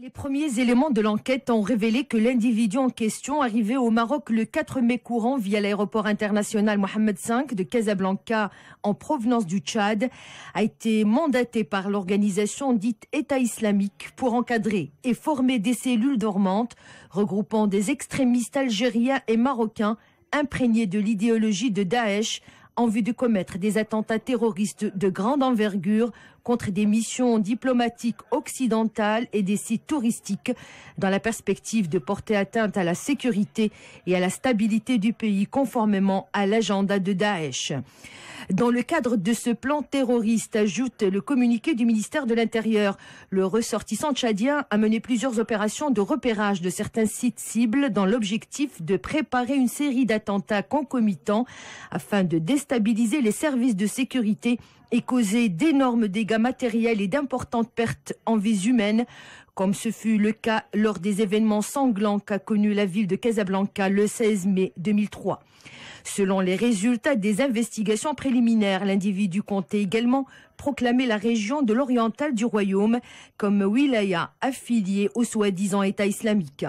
Les premiers éléments de l'enquête ont révélé que l'individu en question, arrivé au Maroc le 4 mai courant via l'aéroport international Mohamed V de Casablanca en provenance du Tchad, a été mandaté par l'organisation dite État islamique pour encadrer et former des cellules dormantes regroupant des extrémistes algériens et marocains imprégnés de l'idéologie de Daesh en vue de commettre des attentats terroristes de grande envergure contre des missions diplomatiques occidentales et des sites touristiques dans la perspective de porter atteinte à la sécurité et à la stabilité du pays conformément à l'agenda de Daesh dans le cadre de ce plan terroriste, ajoute le communiqué du ministère de l'Intérieur. Le ressortissant tchadien a mené plusieurs opérations de repérage de certains sites cibles dans l'objectif de préparer une série d'attentats concomitants afin de déstabiliser les services de sécurité et causé d'énormes dégâts matériels et d'importantes pertes en vies humaines, comme ce fut le cas lors des événements sanglants qu'a connu la ville de Casablanca le 16 mai 2003. Selon les résultats des investigations préliminaires, l'individu comptait également proclamer la région de l'Oriental du Royaume comme wilaya affiliée au soi-disant État islamique.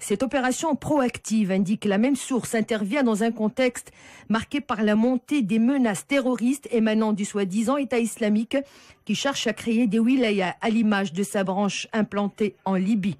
Cette opération proactive, indique la même source, intervient dans un contexte marqué par la montée des menaces terroristes émanant du soi-disant État islamique qui cherche à créer des wilayas à l'image de sa branche implantée en Libye.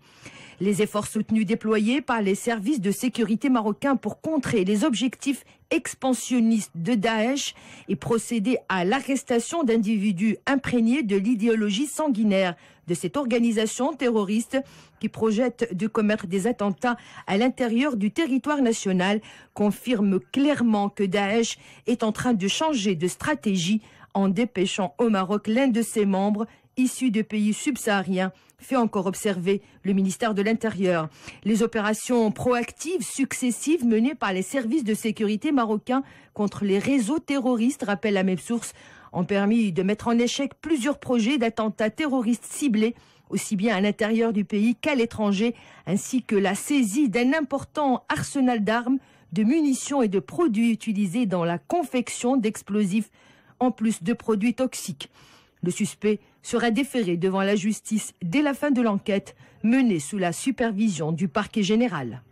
Les efforts soutenus déployés par les services de sécurité marocains pour contrer les objectifs expansionniste de Daesh et procéder à l'arrestation d'individus imprégnés de l'idéologie sanguinaire de cette organisation terroriste qui projette de commettre des attentats à l'intérieur du territoire national confirme clairement que Daesh est en train de changer de stratégie en dépêchant au Maroc l'un de ses membres issus de pays subsahariens, fait encore observer le ministère de l'Intérieur. Les opérations proactives successives menées par les services de sécurité marocains contre les réseaux terroristes, rappelle la même source, ont permis de mettre en échec plusieurs projets d'attentats terroristes ciblés aussi bien à l'intérieur du pays qu'à l'étranger, ainsi que la saisie d'un important arsenal d'armes, de munitions et de produits utilisés dans la confection d'explosifs, en plus de produits toxiques. Le suspect sera déféré devant la justice dès la fin de l'enquête menée sous la supervision du parquet général.